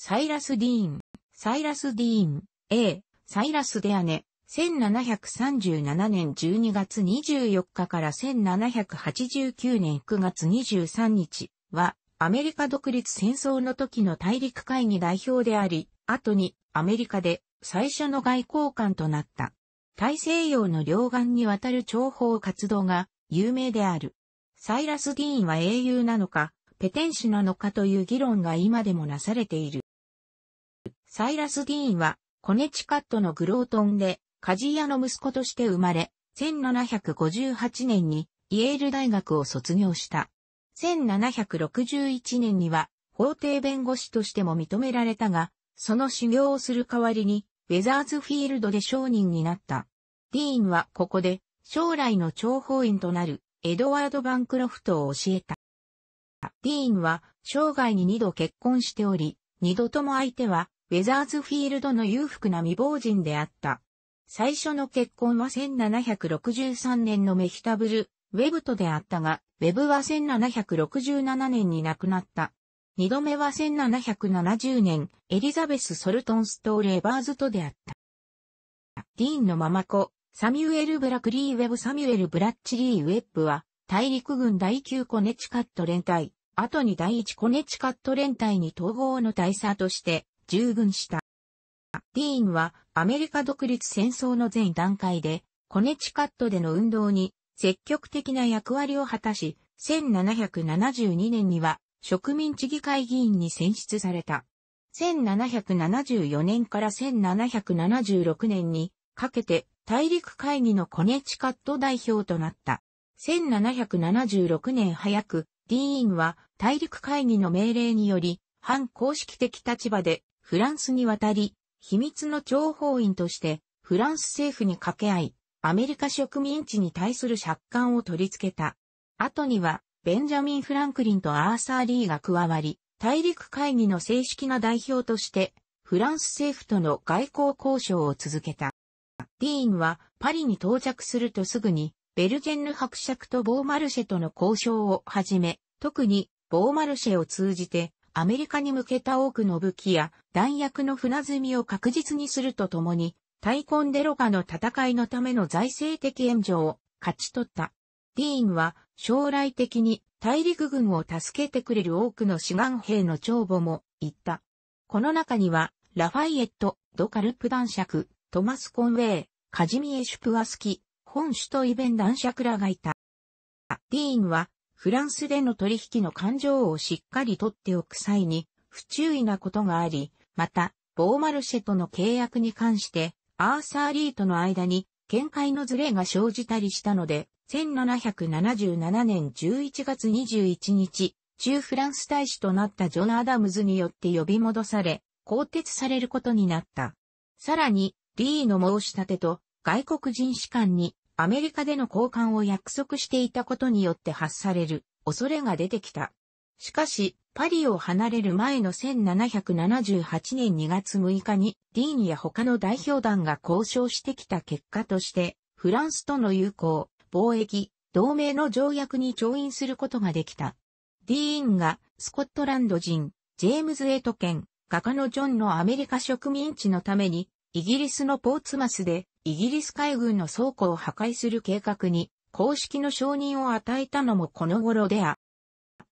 サイラス・ディーン、サイラス・ディーン、A、サイラス・デアネ、1737年12月24日から1789年9月23日は、アメリカ独立戦争の時の大陸会議代表であり、後にアメリカで最初の外交官となった。大西洋の両岸にわたる諜報活動が有名である。サイラス・ディーンは英雄なのか、ペテン氏なのかという議論が今でもなされている。サイラス・ディーンは、コネチカットのグロートンで、カジ屋の息子として生まれ、1758年にイェール大学を卒業した。1761年には法廷弁護士としても認められたが、その修行をする代わりに、ウェザーズフィールドで商人になった。ディーンはここで、将来の諜報員となる、エドワード・バンクロフトを教えた。ディーンは、生涯に二度結婚しており、二度とも相手は、ウェザーズフィールドの裕福な未亡人であった。最初の結婚は1763年のメヒタブル・ウェブとであったが、ウェブは1767年に亡くなった。二度目は1770年、エリザベス・ソルトンストーレ・バーズとであった。ディーンのママ子、サミュエル・ブラックリー・ウェブ・サミュエル・ブラッチリー・ウェップは、大陸軍第9コネチカット連隊、後に第1コネチカット連隊に統合の大佐として、従軍した。ディーンはアメリカ独立戦争の前段階で、コネチカットでの運動に積極的な役割を果たし、1772年には植民地議会議員に選出された。1774年から1776年にかけて大陸会議のコネチカット代表となった。1776年早く、ディーンは大陸会議の命令により、反公式的立場でフランスに渡り、秘密の諜報員として、フランス政府に掛け合い、アメリカ植民地に対する借款を取り付けた。後には、ベンジャミン・フランクリンとアーサー・リーが加わり、大陸会議の正式な代表として、フランス政府との外交交渉を続けた。ディーンはパリに到着するとすぐに、ベルジェンヌ伯爵とボーマルシェとの交渉を始め、特にボーマルシェを通じてアメリカに向けた多くの武器や弾薬の船積みを確実にするとともに、タイコンデロガの戦いのための財政的援助を勝ち取った。ディーンは将来的に大陸軍を助けてくれる多くの志願兵の帳簿も言った。この中には、ラファイエット、ドカルプ男爵、トマス・コンウェイ、カジミエ・シュプワスキ、本首都イベン男爵らがいた。ディーンはフランスでの取引の感情をしっかりとっておく際に、不注意なことがあり、また、ボーマルシェとの契約に関して、アーサー・リーとの間に、見解のズレが生じたりしたので、1777年11月21日、中フランス大使となったジョナ・アダムズによって呼び戻され、更迭されることになった。さらに、リーの申し立てと、外国人士官にアメリカでの交換を約束していたことによって発される恐れが出てきた。しかし、パリを離れる前の1778年2月6日に、ディーンや他の代表団が交渉してきた結果として、フランスとの友好、貿易、同盟の条約に調印することができた。ディーンがスコットランド人、ジェームズ・エイト県、画家のジョンのアメリカ植民地のために、イギリスのポーツマスでイギリス海軍の倉庫を破壊する計画に公式の承認を与えたのもこの頃であ。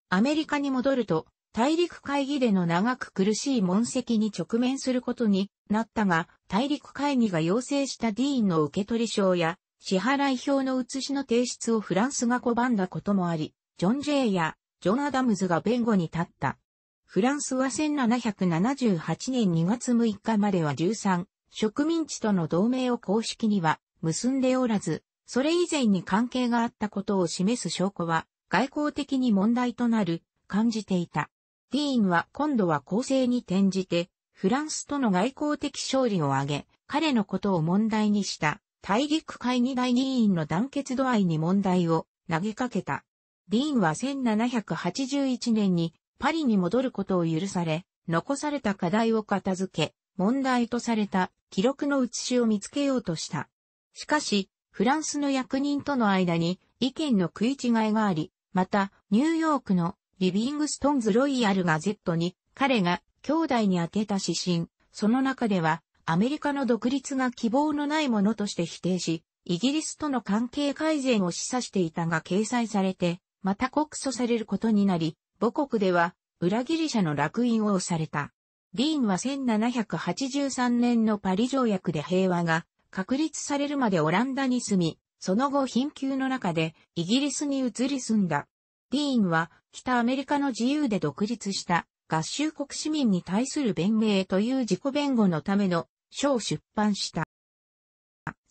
アメリカに戻ると、大陸会議での長く苦しい問責に直面することになったが、大陸会議が要請したディーンの受取証や支払い表の写しの提出をフランスが拒んだこともあり、ジョン・ジェイやジョン・アダムズが弁護に立った。フランスは1778年2月6日までは13植民地との同盟を公式には結んでおらず、それ以前に関係があったことを示す証拠は外交的に問題となる感じていた。ディーンは今度は公正に転じてフランスとの外交的勝利を挙げ、彼のことを問題にした大陸会議大議員の団結度合いに問題を投げかけた。ディーンは1781年にパリに戻ることを許され、残された課題を片付け、問題とされた記録の写しを見つけようとした。しかし、フランスの役人との間に意見の食い違いがあり、また、ニューヨークのリビングストンズ・ロイヤル・ガゼットに彼が兄弟に宛てた指針、その中ではアメリカの独立が希望のないものとして否定し、イギリスとの関係改善を示唆していたが掲載されて、また告訴されることになり、母国では裏切り者の落印を押された。ディーンは1783年のパリ条約で平和が確立されるまでオランダに住み、その後貧窮の中でイギリスに移り住んだ。ディーンは北アメリカの自由で独立した合衆国市民に対する弁明という自己弁護のための書を出版した。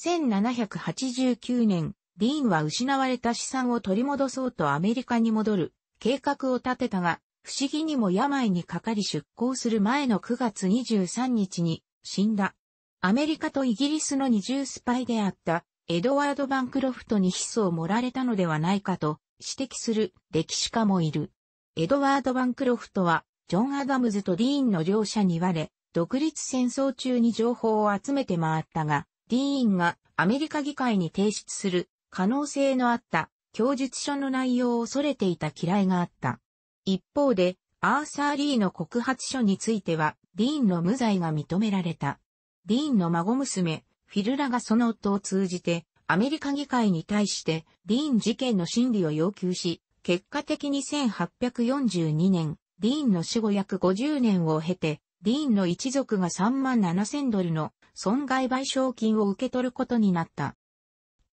1789年、ディーンは失われた資産を取り戻そうとアメリカに戻る計画を立てたが、不思議にも病にかかり出航する前の9月23日に死んだ。アメリカとイギリスの二重スパイであったエドワード・バンクロフトにヒスを盛られたのではないかと指摘する歴史家もいる。エドワード・バンクロフトはジョン・アダムズとディーンの両者に言われ、独立戦争中に情報を集めて回ったが、ディーンがアメリカ議会に提出する可能性のあった供述書の内容を恐れていた嫌いがあった。一方で、アーサー・リーの告発書については、ディーンの無罪が認められた。ディーンの孫娘、フィルラがその夫を通じて、アメリカ議会に対して、ディーン事件の審理を要求し、結果的に1842年、ディーンの死後約50年を経て、ディーンの一族が3万7千ドルの損害賠償金を受け取ることになった。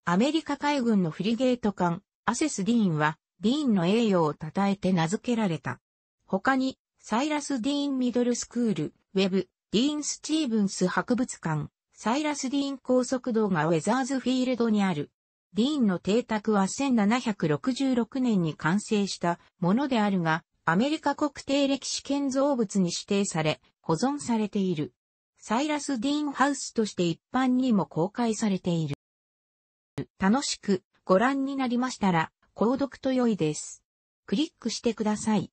アメリカ海軍のフリゲート艦、アセス・ディーンは、ディーンの栄誉を称えて名付けられた。他に、サイラス・ディーン・ミドルスクール、ウェブ、ディーン・スティーブンス博物館、サイラス・ディーン高速道がウェザーズフィールドにある。ディーンの邸宅は1766年に完成したものであるが、アメリカ国定歴史建造物に指定され、保存されている。サイラス・ディーンハウスとして一般にも公開されている。楽しくご覧になりましたら、購読と良いです。クリックしてください。